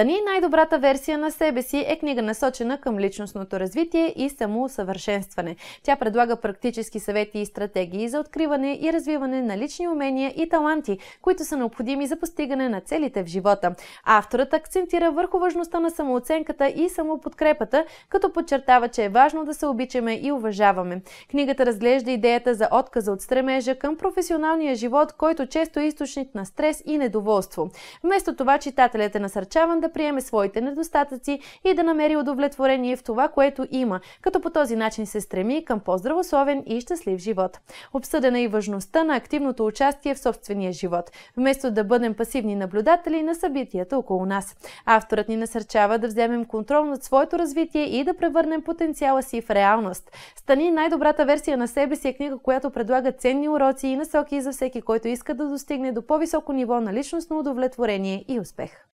Стани най-добрата версия на себе си е книга насочена към личностното развитие и самоусъвършенстване. Тя предлага практически съвети и стратегии за откриване и развиване на лични умения и таланти, които са необходими за постигане на целите в живота. Авторът акцентира върху важността на самооценката и самоподкрепата, като подчертава, че е важно да се обичаме и уважаваме. Книгата разглежда идеята за отказа от стремежа към професионалния живот, който е често е източник на стрес и недоволство. Вместо това читателят е насърчаван да приеме своите недостатъци и да намери удовлетворение в това, което има, като по този начин се стреми към по-здравословен и щастлив живот. Обсъдена е и важността на активното участие в собствения живот, вместо да бъдем пасивни наблюдатели на събитията около нас. Авторът ни насърчава да вземем контрол над своето развитие и да превърнем потенциала си в реалност. Стани най-добрата версия на себе си е книга, която предлага ценни уроци и насоки за всеки, който иска да достигне до по-високо ниво на личностно удовлетворение и успех.